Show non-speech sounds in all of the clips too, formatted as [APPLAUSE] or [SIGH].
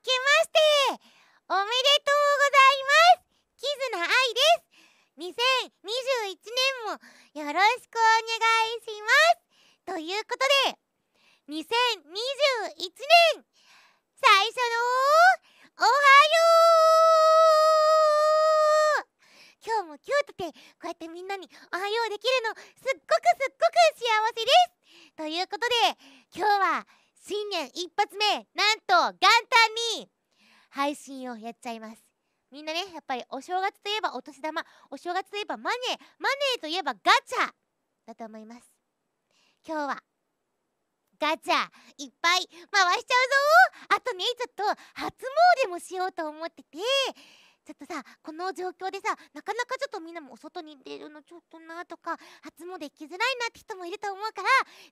けましておめでとうございますキズナアイです2021年もよろしくお願いしますということで2021年最初のおはよう今日もキュートでこうやってみんなにおはようできるのすっごくすっごく幸せですということで今日は新年一発目なんと元旦に配信をやっちゃいますみんなねやっぱりお正月といえばお年玉お正月といえばマネーマネーといえばガチャだと思います今日はガチャいっぱい回しちゃうぞあとねちょっと初詣もしようと思っててちょっとさこの状況でさなかなかちょっとみんなもお外に出るのちょっとなとか初詣行きづらいなって人もいると思うから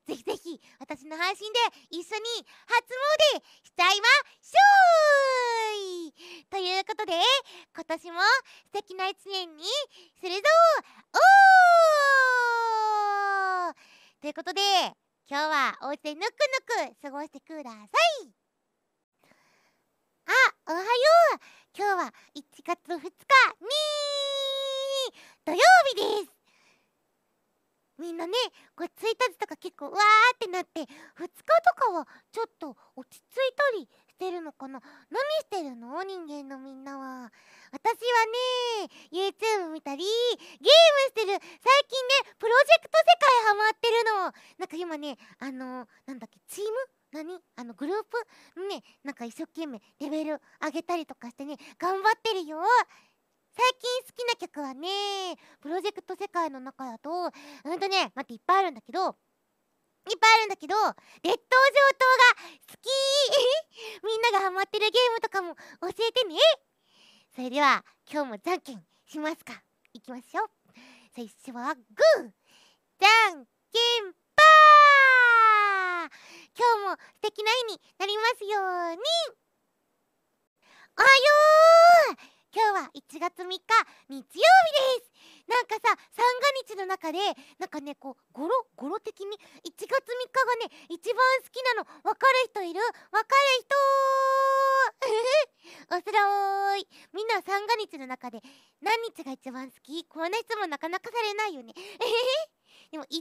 ぜひぜひ私の配信で一緒に初詣しちゃいましょうということで今年も素敵な一年にするぞおーということで今日はおうちでぬくぬく過ごしてくださいおはよう今日は1月2日に土曜日ですみんなねこれ1日とか結構わーってなって2日とかはちょっと落ち着いたりしてるのかな何してるの人間のみんなは私はね YouTube 見たりゲームしてる最近ねプロジェクト世界ハマってるのなんか今ねあのー、なんだっけチーム何あのグループねなんか一生懸命レベル上げたりとかしてね頑張ってるよ最近好きな曲はねプロジェクト世界の中だとうんとね待っていっぱいあるんだけどいっぱいあるんだけど列島上等が好き [LAUGHS] みんながハマってるゲームとかも教えてねそれでは今日もじゃんけんしますかいきましょう最初はグーじゃんけんぱー今日も素敵な日になりますようにおはよう今日は1月3日日曜日ですなんかさ三が日の中でなんかねこうゴロゴロ的に1月3日がね一番好きなのわかる人いるわかる人おそろいみんな三が日の中で何日が一番好きこんな質問なかなかされないよねえへへでも11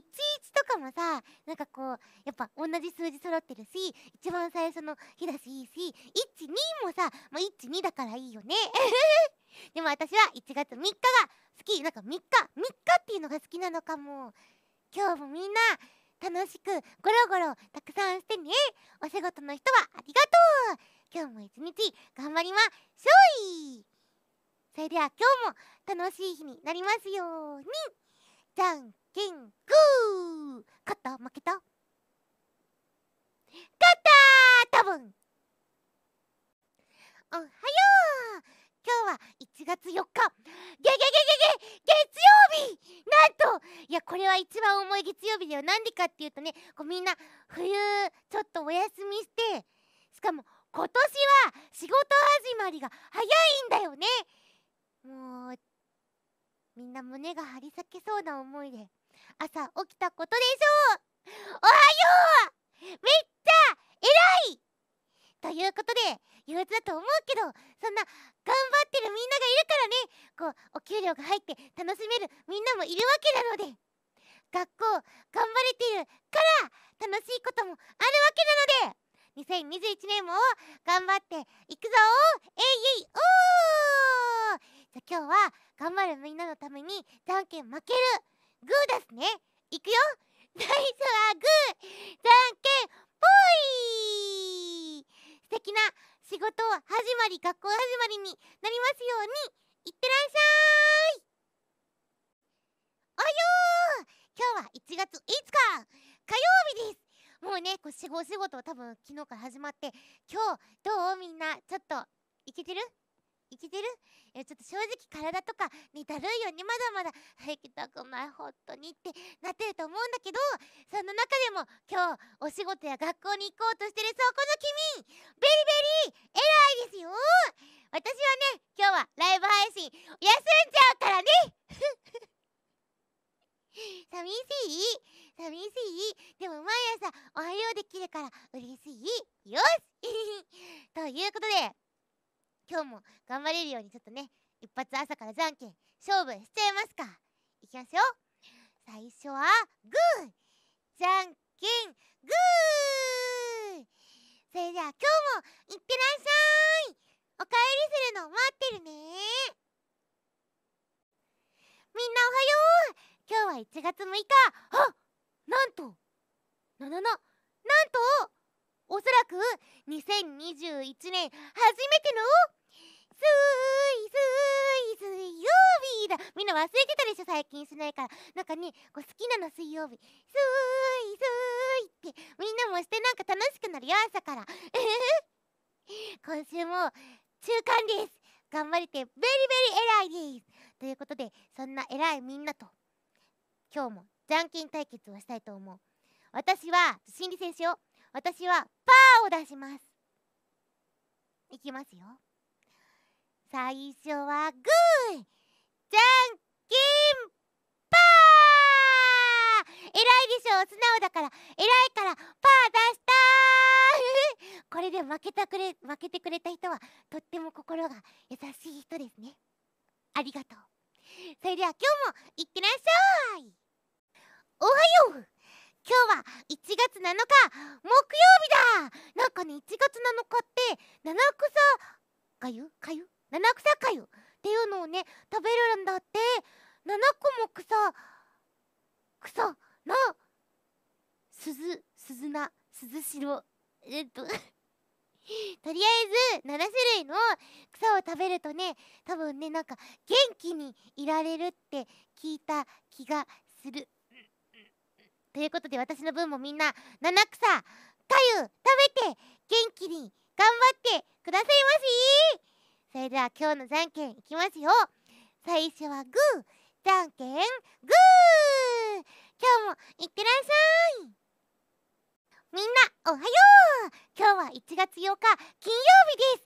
とかもさなんかこうやっぱ同じ数字揃ってるし一番最初の日だしいいし12もさ、もう12だからいいよね [LAUGHS] でも私は1月3日が好きなんか3日3日っていうのが好きなのかも今日もみんな楽しくゴロゴロたくさんしてねお仕事の人はありがとう今日も一日頑張りましょういそれでは今日も楽しい日になりますようにじゃんキング勝った負けた勝った多分おはよう今日は1月4日ゲゲゲゲゲ月曜日なんといやこれは一番重い月曜日ではなんでかっていうとねこうみんな冬ちょっとお休み朝起きたことでしょうおはようめっちゃ偉いということで憂鬱だと思うけどそんな頑張ってるみんながいるからねこうお給料が入っていってらっしゃいおよー今日は1月5日火曜日ですもうねこうお仕事多分昨日から始まって今日どうみんなちょっといけてるいけてるえちょっと正直体とかねだるいよねまだまだ行きたくないほんとにってなってると思うんだけどそんな中でも今日お仕事や学校に行こうとしてるそこの君ベリベリ偉いですよ私はね今日はライブ配信休んじゃうからね [LAUGHS] 寂しい寂しいでも毎朝おはようできるから嬉しいよし [LAUGHS] ということで今日も頑張れるようにちょっとね一発朝からじゃんけん勝負しちゃいますかいきますよ最初はグーじゃんけん日すーいすーいってみんなもしてなんか楽しくなるよ朝から [LAUGHS] 今週も中間です頑張れてベリベリ偉いですということでそんな偉いみんなと今日もじゃんけん対決をしたいと思う私は心理戦しよう私はパーを出しますいきますよ最初はグーじゃん上素直だから偉いからパー出したー [LAUGHS] これで負けたくれ負けてくれた人はとっても心が優しい人ですねありがとうそれでは今日もいってらっしゃいおはよう今日は1月7日木曜日だなんかね1月7日って七草がゆかゆ七草かゆっていうのをね食べるんだって7個も草草な鈴、鈴な、鈴代、えっと [LAUGHS] とりあえず7種類の草を食べるとね多分ねなんか元気にいられるって聞いた気がする。ということで私の分もみんな七草かゆ食べて元気に頑張ってくださいましそれでは今日のじゃんけんいきますよ最初はグーじゃんけんグー今日もいってらっしゃいみんなおはよう今日は1月8日金曜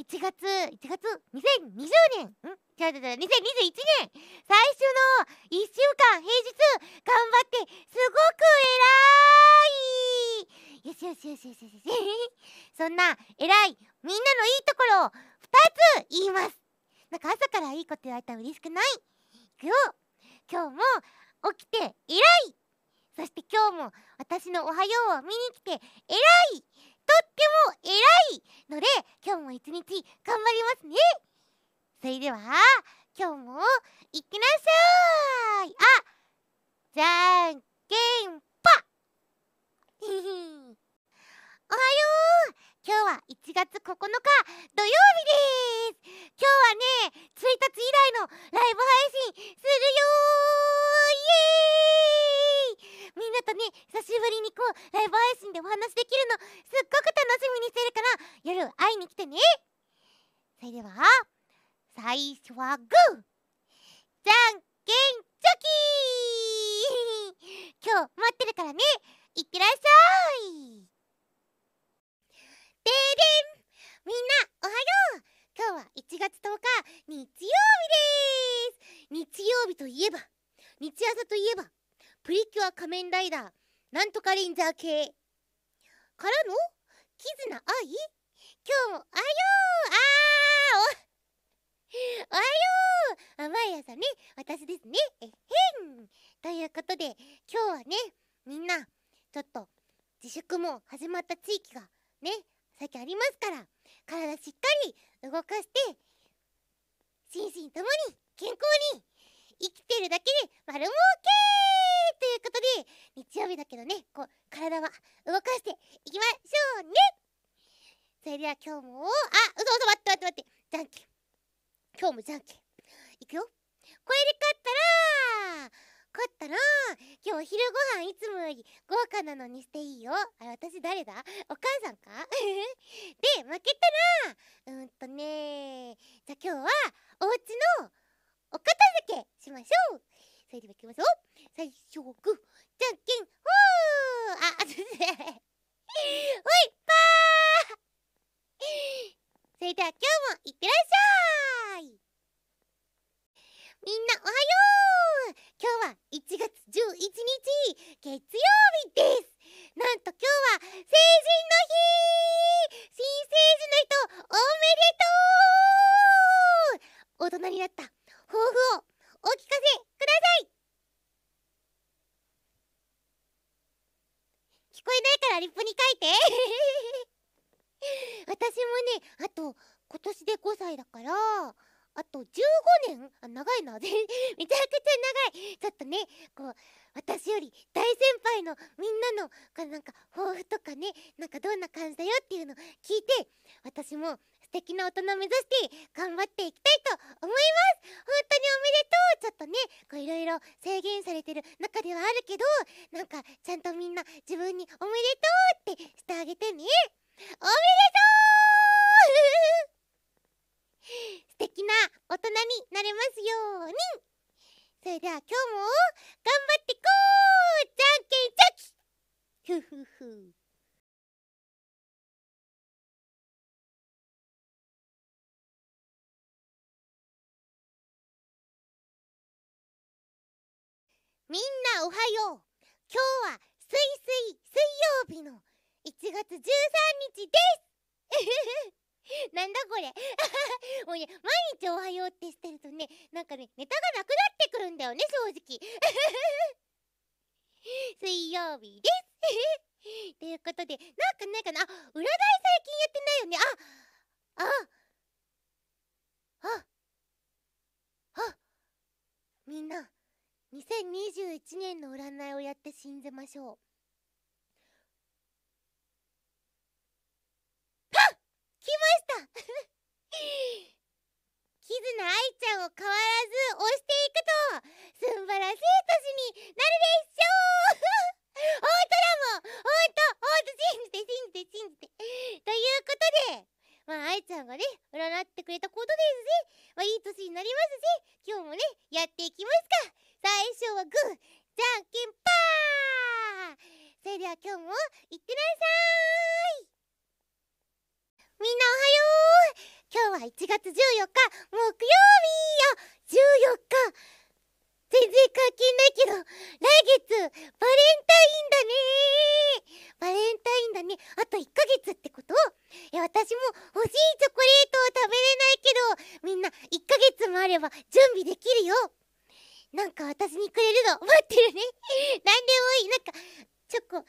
日です1月1月2020年ん違う違う違う2021年最初の1週間平日頑張ってすごく偉いよしよしよしよしよし [LAUGHS] そんな偉いみんなのいいところを2つ言いますなんか朝からいいこと言われたら嬉しくないいくよ今日も起きて偉いそして今日も私の「おはよう」を見に来て偉いとっても偉いので今日も一日頑張りますねそれでは今日もいきてらっしゃいあじゃんけんぱ [LAUGHS] おはよう今日は1月9日土曜日です今日はね1日以来のライブ配信するよイエーイみんなとね久しぶりにこうライブ配信でお話できるのすっごく楽しみにしてるから夜会いに来てねそれでは最初はグーじゃんけんチョキ今日待ってるからねいってらっしゃいででんみんなおはよう今日は1月10日日曜日です日曜日といえば日朝といえばプリキュア仮面ライダーなんとかレンジャー系からの絆愛今日もあよーあーおあ [LAUGHS] よー毎朝ね私ですねえへんということで今日はねみんなちょっと自粛も始まった地域がね最近ありますから体しっかり動かして心身ともに健康に生きてるだけで丸儲けということで、日曜日だけどね、こう、体は動かしていきましょうねそれでは今日も、あ、嘘嘘待って待って待って、じゃんけん。今日もじゃんけん。いくよ。これで勝ったら、勝ったら、今日お昼ご飯いつもより豪華なのにしていいよ。あれ、私誰だお母さんか [LAUGHS] で、負けたら、うんとねじゃあ今日は、お家のお片付けしましょうそれでは行きましょう最初グーじゃんけんほーあ、あ先生ほいっぱー [LAUGHS] それでは今日もいってらっしゃいみんなおはよう今日は1月11日月曜日ですなんと今日は成人の日新成人の人おめでとう大人になった抱負をお聞かせください聞こえないからリップに書いて [LAUGHS] 私もねあと今年で5歳だからあと15年あ長いな [LAUGHS] めちゃくちゃ長いちょっとねこう私より大先輩のみんなのなんか抱負とかねなんかどんな感じだよっていうの聞いて私も敵な大人目指して頑張っていきたいと思います本当におめでとうちょっとねこういろいろ制限されてる中ではあるけどなんかちゃんとみんな自分におめでとうってしてあげてねおめでとう [LAUGHS] 素敵な大人になれますようにそれでは今日も頑張っていこうじゃんけんチョキふふふみんなおはよう今日はすいすい水曜日の1月13日です [LAUGHS] なんだこれ [LAUGHS] もうね毎日おはようってしてるとねなんかねネタがなくなってくるんだよね正直 [LAUGHS] 水曜日ですということでなんかないかなあ占い最近やってないよねああああみんな2021年の占いをやって信じましょうはっ来ましたキズナ愛ちゃんを変わらず押していくとすんばらしい年になるでしょう本当だもん本当本当信じて信じて信じてということでまあ愛ちゃんがね占ってくれたことですし、まあ、いい年になりますし今日もねやっていきますか最初はグーじゃんけんパーそれでは今日もいってらっしゃいみんなおはよう今日は1月14日木曜日よ14日全然関係ないけど来月バレンタインだねバレンタインだねあと1ヶ月ってことえ私も欲しいチョコレートを食べれないけどみんな1ヶ月もあれば準備できるよなんか私にくれるの待ってるね [LAUGHS] 何でもいいなんかチョコ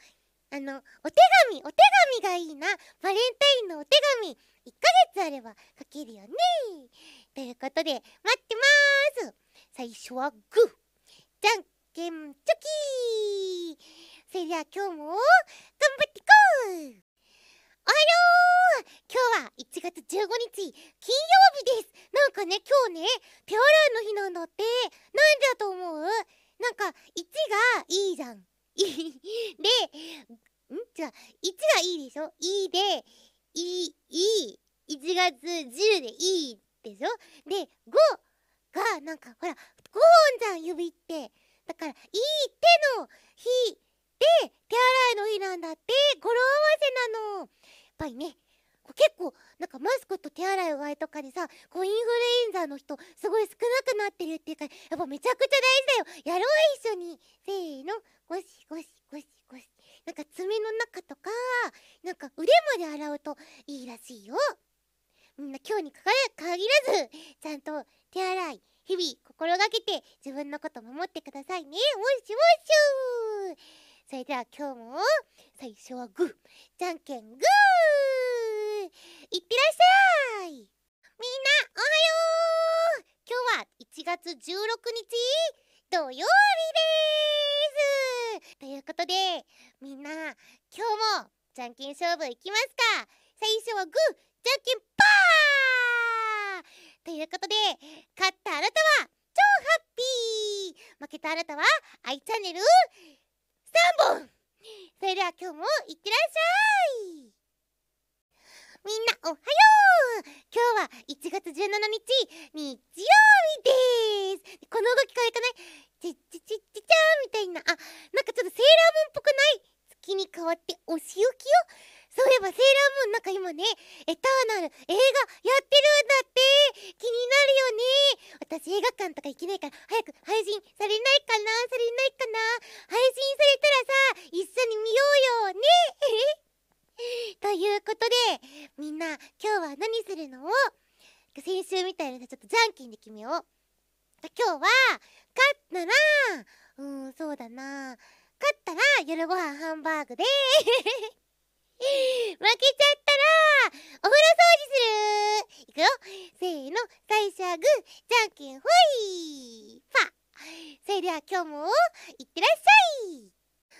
あのお手紙お手紙がいいなバレンタインのお手紙1ヶ月あれば書けるよねということで待ってます最初はグーじゃんけんチョキそれでは今日も頑張っていこうおはよう今日は1月15日金曜日ですなんかね今日ね手洗いの日なんだってなんじゃと思うなんか1がいいじゃん [LAUGHS] でんじゃあ1がいいでしょいいでいいい1月10でいいでしょで5がなんかほら5本じゃん指ってだからいい手の日で手洗いの日なんだって語呂合わせなのやっぱりね結構なんかマスクと手洗いうがいとかでさこうインフルエンザの人すごい少なくなってるっていうかやっぱめちゃくちゃ大事だよやろう一緒にせーのゴシゴシゴシゴシなんか爪の中とかなんか腕まで洗うといいらしいよみんな今日にかか限らずちゃんと手洗い日々心がけて自分のこと守ってくださいねもしもしそれでは今日も最初はグーじゃんけんグーいってらっしゃいみんなおはよう今日は1月16日土曜日ですということでみんな今日もじゃんけん勝負いきますか最初はグーじゃんけんパーということで勝ったあなたは超ハッピー負けたあなたは愛チャンネル3本それでは今日もいってらっしゃいみんなおはよう今日は1月17日日曜日ですこの動き可愛くないちちちちちゃーみたいなあなんかちょっとセーラームーンっぽくない月に変わってお仕置きよそういえばセーラームーンなんか今ねエターナル映画やってるんだって気になるよね私映画館とか行けないから早く配信されないかなされないかな配信されたらさ一緒に見ようよねえ [LAUGHS] ということでみんな今日は何するのを先週みたいにちょっとじゃんけんで決めよう今日は勝ったらうんそうだな勝ったら夜ご飯ハンバーグで [LAUGHS] 負けちゃったらお風呂掃除するいくよせーの最初はグーじゃんけんほいパそれでは今日もいってらっしゃい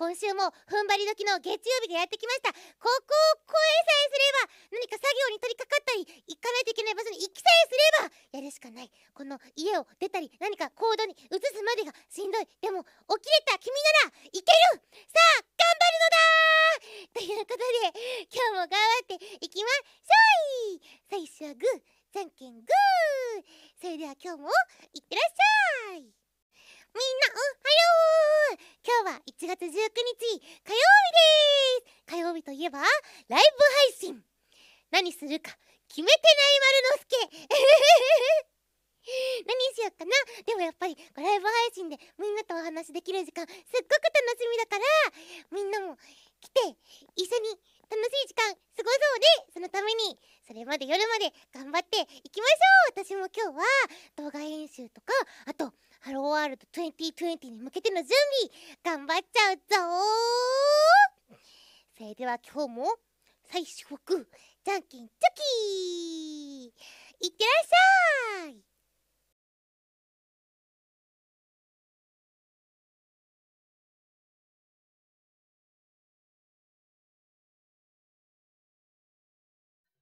今週も踏ん張り時の月曜日がやってきましたここを声さえすれば何か作業に取り掛かったり行かないといけない場所に行きさえすればやるしかないこの家を出たり何か行動に移すまでがしんどいでも起きれた君ならいけるさあ頑張るのだということで今日も頑張っていきましょう最初はグーじゃんけんグーそれでは今日もいってらっしゃいみんなおはよう今日は1月19日火曜日でーす火曜日といえばライブ配信何するか決めてない丸之助 [LAUGHS] 何しよっかなでもやっぱりライブ配信でみんなとお話できる時間すっごく楽しみと2020に向けての準備頑張っちゃうぞそれでは今日も最初くじゃんけんチョキいってらっしゃい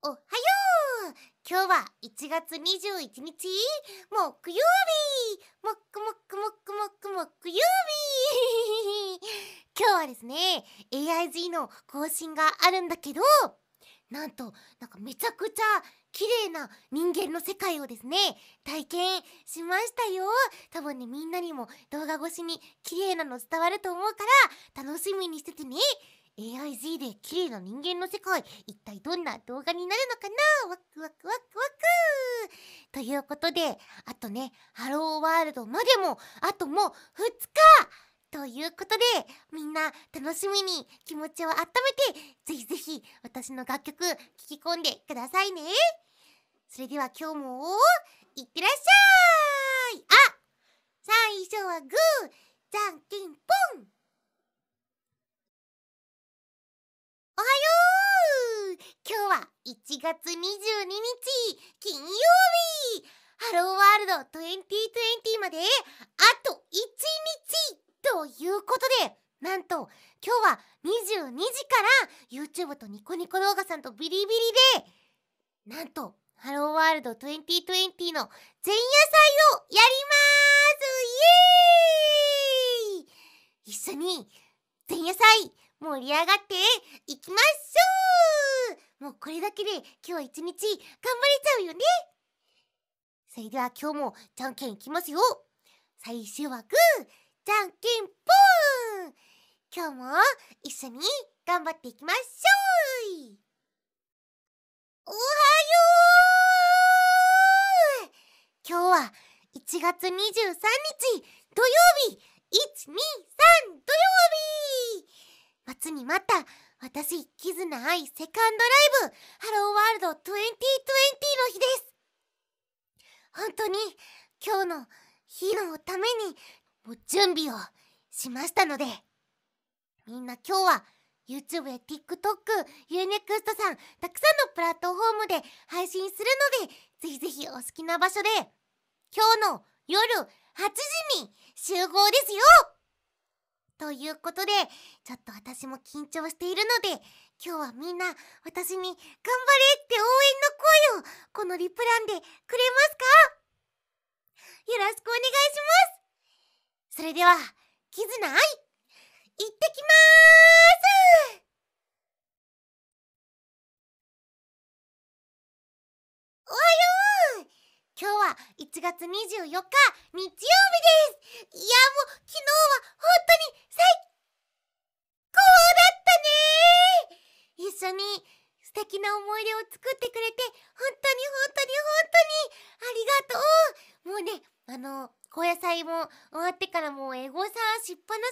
おはよう今日は1月21日木曜日もっくもっくもっくもっくもっく曜日 [LAUGHS] 今日はですね AIG の更新があるんだけどなんとなんかめちゃくちゃ綺麗な人間の世界をですね体験しましたよ多分ねみんなにも動画越しに綺麗なの伝わると思うから楽しみにしててね AIG で綺麗な人間の世界一体どんな動画になるのかなワクワクワクワクということであとねハローワールドまでもあともう2日ということでみんな楽しみに気持ちを温めてぜひぜひ私の楽曲聴き込んでくださいねそれでは今日もいってらっしゃいあ最初はグーじゃんけんぽんおはよう今日は1月22日金曜日ハローワールド2020まであと1日ということでなんと今日は22時から YouTube とニコニコ動画さんとビリビリでなんとハローワールド2020の前夜祭をやりますイエーイ一緒に前夜祭盛り上がっていきましょうもうこれだけで今日一日頑張れちゃうよねそれでは今日もじゃんけんいきますよ最終枠じゃんけんぽん今日も一緒に頑張っていきましょうおはよう今日は1月23日土曜日123土曜日待つに待った私キズナアイセカンドライブハローワールド2020の日です本当に今日の日のためにもう準備をしましたのでみんな今日は YouTube や TikTok、UNEXT さん、たくさんのプラットフォームで配信するので、ぜひぜひお好きな場所で、今日の夜8時に集合ですよということで、ちょっと私も緊張しているので、今日はみんな私に頑張れって応援の声をこのリプランでくれますかよろしくお願いしますそれでは、キズナアイ、行ってきまーすおはよう今日は1月24日日曜日ですいやもうな思い出を作ってくれて本当に本当に本当にありがとうもうねあの高野菜も終わってからもうエゴサしっぱな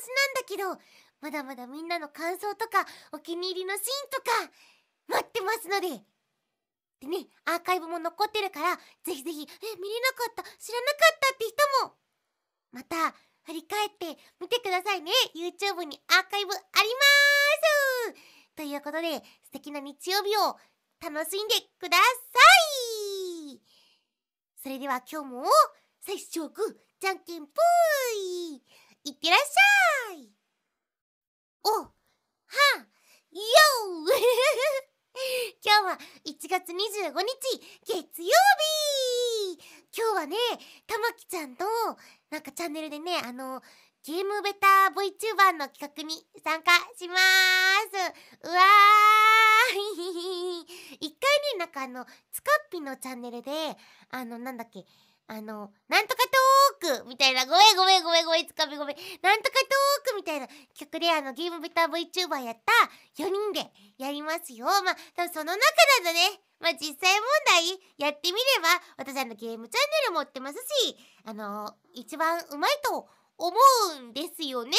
しなんだけどまだまだみんなの感想とかお気に入りのシーンとか待ってますのででねアーカイブも残ってるからぜひぜひえ見れなかった知らなかったって人もまた振り返ってみてくださいね YouTube にアーカイブありますということで、素敵な日曜日を楽しんでくださいそれでは今日も、最初はグー、じゃんけんぽーいいってらっしゃいお、は、よう [LAUGHS] 今日は1月25日、月曜日今日はね、たまきちゃんと、なんかチャンネルでね、あの、ゲームベター VTuber の企画に参加しまーすうわー1 [LAUGHS] 回ね、なんかあの、つかっぴのチャンネルで、あの、なんだっけ、あの、なんとかトークみたいな、ごめんごめんごめんごめん、つかみごめん、なんとかトークみたいな企画で、あの、ゲームベター VTuber やった4人でやりますよ。まあ、多分その中だとね、まあ、実際問題やってみれば、私あの、ゲームチャンネル持ってますし、あの、一番うまいと思うんですよね。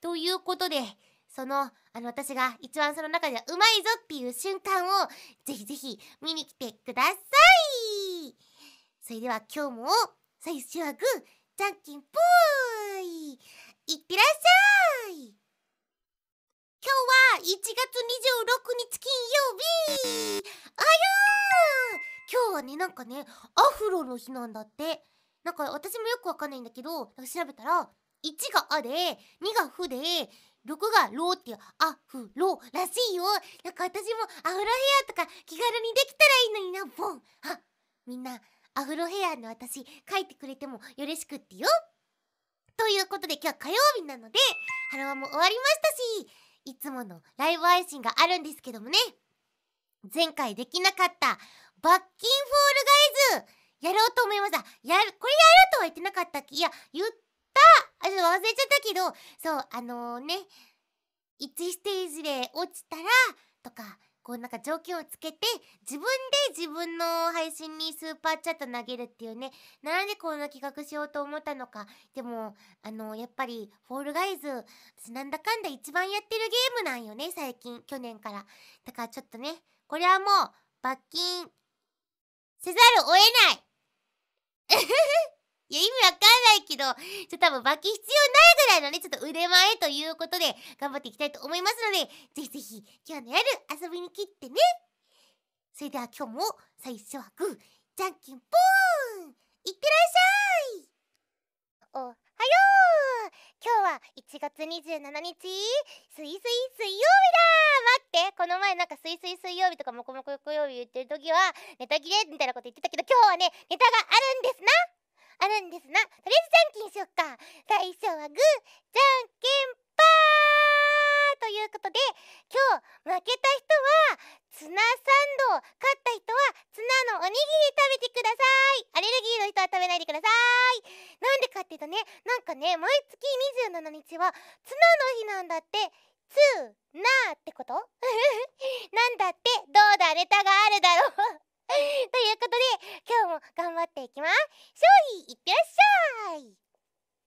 ということで、その、あの、私が一番その中ではうまいぞっていう瞬間を、ぜひぜひ見に来てくださいそれでは今日も、最終はグー、じゃんけんぽーいいってらっしゃい今日は1月26日金曜日あやー今日はね、なんかね、アフロの日なんだって。だか私もよくわかんないんだけど調べたら1が「あ」で2が「ふ」で6が「ろ」っていう「アフロ」らしいよなんか私もアフロヘアとか気軽にできたらいいのになボンあみんなアフロヘアの私書いてくれてもよろしくってよということで今日火曜日なのでハロワも終わりましたしいつものライブ配信があるんですけどもね前回できなかった罰金フォールガイズやろうと思いましたやる、これやるとは言ってなかったっけいや言ったあ忘れちゃったけどそうあのー、ね1ステージで落ちたらとかこうなんか条件をつけて自分で自分の配信にスーパーチャット投げるっていうねなんでこんな企画しようと思ったのかでもあのやっぱり「フォールガイズ」私なんだかんだ一番やってるゲームなんよね最近去年からだからちょっとねこれはもう罰金せざるを得ない [LAUGHS] いや、意味わかんないけど、ちょっと多分バキ必要ないぐらいのね、ちょっと腕前ということで、頑張っていきたいと思いますので、ぜひぜひ、今日の夜遊びに来てね。それでは今日も、最初はグー、じゃんけんぽーんいってらっしゃいお、は1月27日すいすい水曜日だ待ってこの前なんかすいすい水曜日とかもこもこ木曜日言ってる時はネタ切れみたいなこと言ってたけど今日はねネタがあるんですなあるんですなとりあえずじゃんけんしよっか最初はグーじゃんけんということで今日負けた人はツナサンド勝った人はツナのおにぎり食べてくださいアレルギーの人は食べないでくださいなんでかっていうとねなんかね毎月27日はツナの日なんだってツーナーってこと [LAUGHS] なんだってどうだネタがあるだろう [LAUGHS] ということで今日も頑張っていきます勝利いってらっしゃい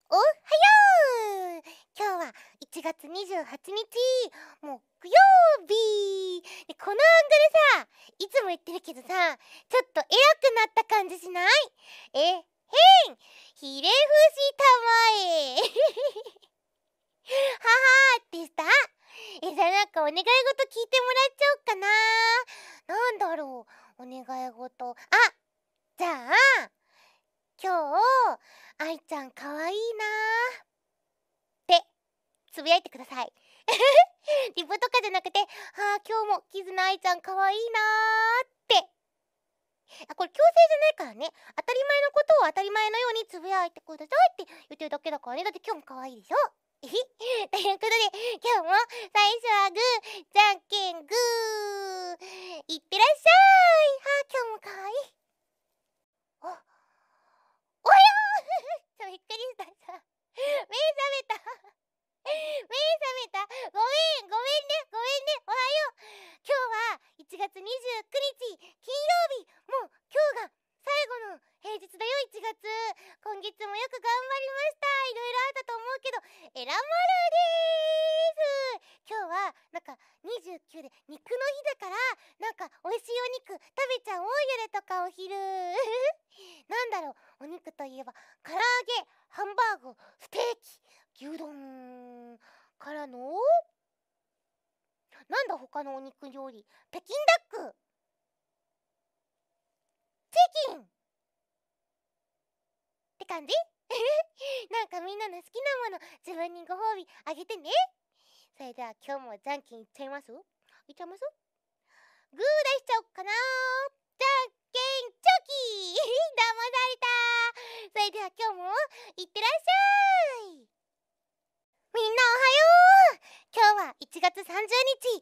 おはよう今日は1月28日木曜日このアングルさいつも言ってるけどさちょっと偉くなった感じしないえへんひれ伏したまえははーっしたえじゃあなんかお願い事聞いてもらっちゃおうかななんだろうお願い事あじゃあ今日愛ちゃんかわいいなーってつぶやいてください [LAUGHS] リプとかじゃなくて「ああ今日もキズナ愛ちゃんかわいいなー」ってあこれ強制じゃないからね当たり前のことを当たり前のようにつぶやいてくださいって言ってるだけだからねだって今日もかわいいでしょ [LAUGHS] ということで今日も最初はグーじゃんけんグーいってらっしゃいはあ今日もかわいいあおや [LAUGHS] びっくりしたさ [LAUGHS] 目覚めた [LAUGHS] 目覚めたごめんごめんねごめんねおはよう今日は1月29日金曜日もう今日が最後の平日だよ1月今月もよく頑張りましたいろいろあったと思うけどエラマルです今日はなんか29で肉の日だからなんか美味しいお肉食べちゃおうよれとかお昼なんだろうお肉といえば唐揚げハンバーグステーキ牛丼からのなんだ他のお肉料理北京ダックチキンって感じ [LAUGHS] なんかみんなの好きなもの自分にご褒美あげてねそれでは今日もじゃんけんいっちゃいますいっちゃいますグー出しちゃおっかなじゃんけんちょー騙されたそれでは今日もいってらっしゃいみんなおはよう今日は1月30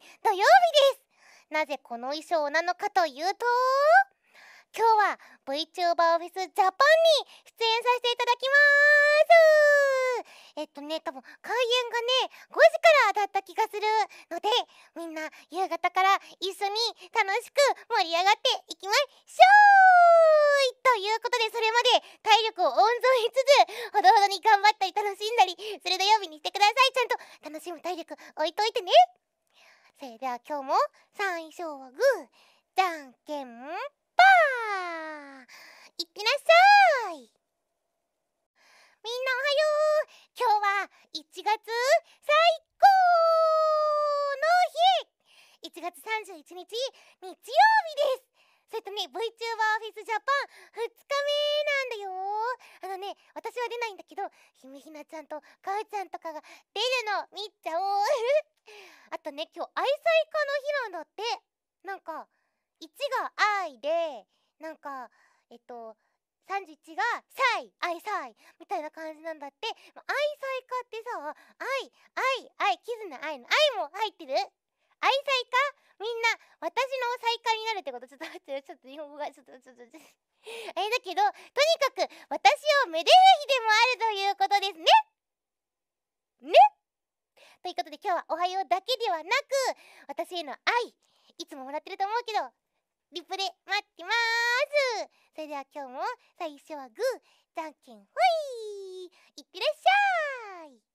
日土曜日ですなぜこの衣装なのかというと今日は VTuber o f f フェスジャパンに出演させていただきますえっとね多分開演がね5時からだった気がするのでみんな夕方から一緒に楽しく盛り上がっていきましょうということでそれまで体力を温存しつつほどほどに頑張ったり楽しんだりする土曜日にしてくださいちゃんと楽しむ体力置いといてねそれでは今日も最初はグーじゃんけんパーいってらっしゃいみんなおはよう今日は1月最高の日1月31日日曜日ですそれとね VTuber フェスジャパン2日目なんだよあのね私は出ないんだけどひめひなちゃんとかうちゃんとかが出るのみっちゃおう [LAUGHS] あとね今日愛妻家の日なんだってなんか1が愛でなんかえっと31が「サイ愛サイ」みたいな感じなんだって「愛サイか」ってさ「愛愛愛絆愛」の「愛」も入ってる愛妻家みんな私の再会になるってこと [LAUGHS] ちょっと待ってちょっと日本語がちょっとちょっとちょっとあれ [LAUGHS] だけどとにかく私をめでる日でもあるということですねねということで今日は「おはよう」だけではなく私への愛いつももらってると思うけどリプレイ待ってまーすそれでは今日も最初はグーじゃんけんほいいってらっしゃい